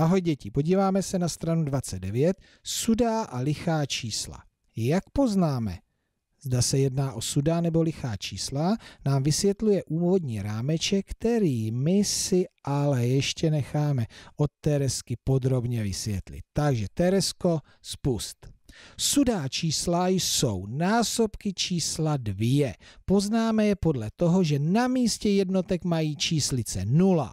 Ahoj děti, podíváme se na stranu 29, sudá a lichá čísla. Jak poznáme, zda se jedná o sudá nebo lichá čísla, nám vysvětluje úvodní rámeček, který my si ale ještě necháme od Teresky podrobně vysvětlit. Takže Teresko, spust. Sudá čísla jsou násobky čísla dvě. Poznáme je podle toho, že na místě jednotek mají číslice 0,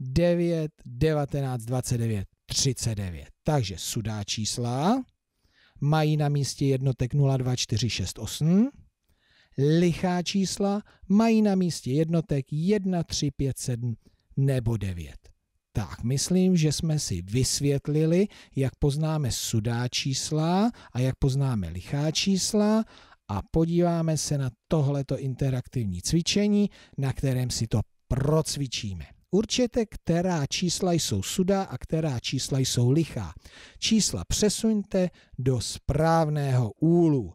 9, 19, 29, 39. Takže sudá čísla mají na místě jednotek 0, 2, 4, 6, 8. Lichá čísla mají na místě jednotek 1, 3, 5, 7 nebo 9. Tak, myslím, že jsme si vysvětlili, jak poznáme sudá čísla a jak poznáme lichá čísla a podíváme se na tohleto interaktivní cvičení, na kterém si to procvičíme. Určete, která čísla jsou suda a která čísla jsou lichá. Čísla přesuňte do správného úlu.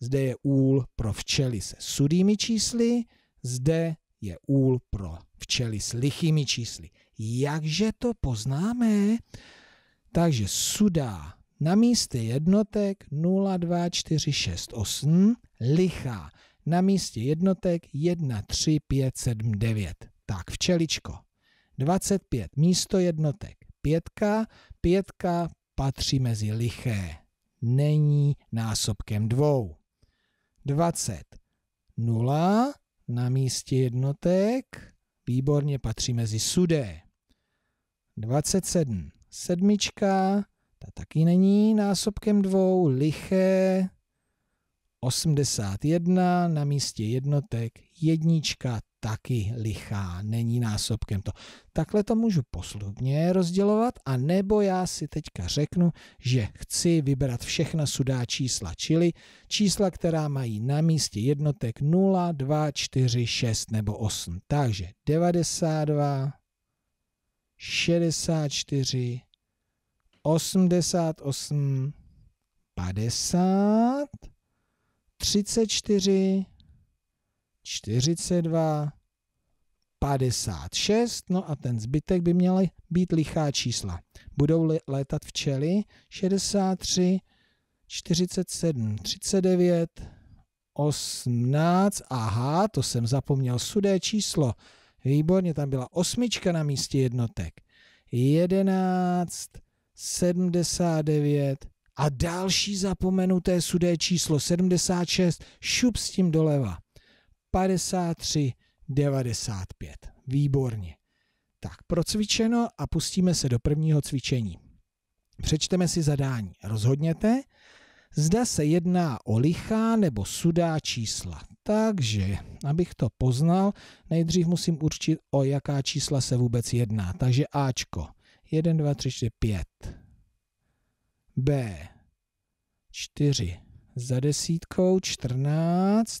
Zde je úl pro včely se sudými čísly, zde je úl pro včely s lichými čísly. Jakže to poznáme? Takže sudá na místě jednotek 8, lichá na místě jednotek 9. Tak včeličko, 25. Místo jednotek. Pětka. Pětka patří mezi liché. Není násobkem dvou. 20. 0 na místě jednotek. Výborně patří mezi sudé. 27. Sedmička. Ta taky není násobkem dvou. Liché. 81 na místě jednotek, jednička taky lichá, není násobkem to. Takhle to můžu posludně rozdělovat, a nebo já si teďka řeknu, že chci vybrat všechna sudá čísla, čili čísla, která mají na místě jednotek 0, 2, 4, 6 nebo 8. Takže 92, 64, 88, 50, 34, 42, 56, no a ten zbytek by měly být lichá čísla. Budou létat včely 63, 47, 39, 18, aha, to jsem zapomněl, sudé číslo. Výborně, tam byla osmička na místě jednotek. 11, 79 a další zapomenuté sudé číslo 76, šup s tím doleva. 53,95. Výborně. Tak, procvičeno a pustíme se do prvního cvičení. Přečteme si zadání. Rozhodněte, zda se jedná o lichá nebo sudá čísla. Takže, abych to poznal, nejdřív musím určit, o jaká čísla se vůbec jedná. Takže Ačko 1, 2, 3, 4, 5. B 4 za desítkou 14,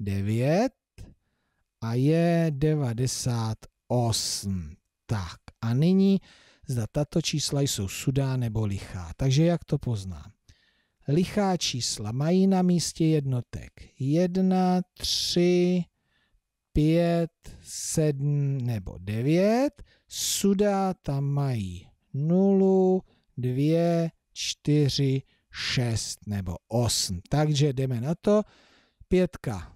9 a je 98. Tak a nyní zda tato čísla jsou sudá nebo lichá. Takže jak to poznám? Lichá čísla mají na místě jednotek 1, 3, 5, 7 nebo 9. Sudá tam mají 0, 2, 4, 6 nebo 8. Takže jdeme na to. Pětka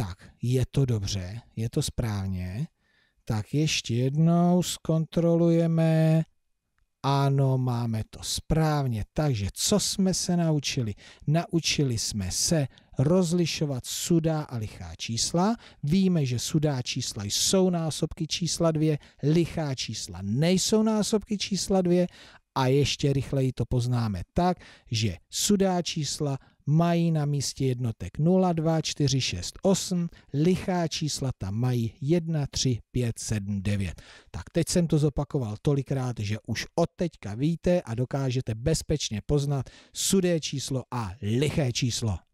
tak, je to dobře, je to správně, tak ještě jednou zkontrolujeme, ano, máme to správně. Takže co jsme se naučili? Naučili jsme se rozlišovat sudá a lichá čísla. Víme, že sudá čísla jsou násobky čísla dvě, lichá čísla nejsou násobky čísla dvě a ještě rychleji to poznáme tak, že sudá čísla mají na místě jednotek 0, 2, 4, 6, 8, lichá čísla tam mají 1, 3, 5, 7, 9. Tak teď jsem to zopakoval tolikrát, že už od teďka víte a dokážete bezpečně poznat sudé číslo a liché číslo.